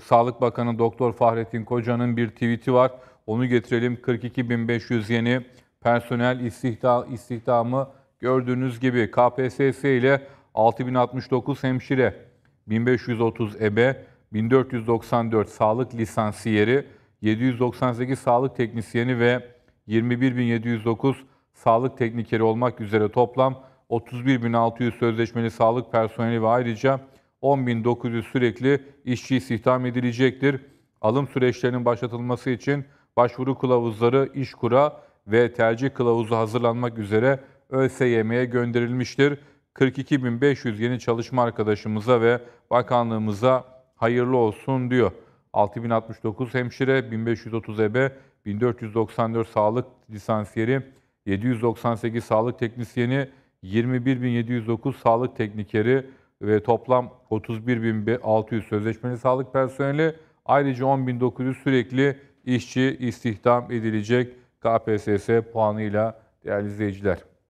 Sağlık Bakanı Doktor Fahrettin Koca'nın bir tweet'i var. Onu getirelim. 42.500 yeni personel istihda, istihdamı gördüğünüz gibi KPSS ile 6069 hemşire, 1530 ebe, 1494 sağlık lisansiyeri, 798 sağlık teknisyeni ve 21.709 sağlık teknikeri olmak üzere toplam 31.600 sözleşmeli sağlık personeli ve ayrıca 10.900 sürekli işçi istihdam edilecektir. Alım süreçlerinin başlatılması için başvuru kılavuzları İşkur'a ve tercih kılavuzu hazırlanmak üzere ÖSYM'ye gönderilmiştir. 42.500 yeni çalışma arkadaşımıza ve bakanlığımıza hayırlı olsun diyor. 6069 hemşire, 1530 ebe, 1494 sağlık lisansiyeri, 798 sağlık teknisyeni, 21709 sağlık teknikeri, ve toplam 31.600 sözleşmeli sağlık personeli ayrıca 10.900 sürekli işçi istihdam edilecek KPSS puanıyla değerli izleyiciler.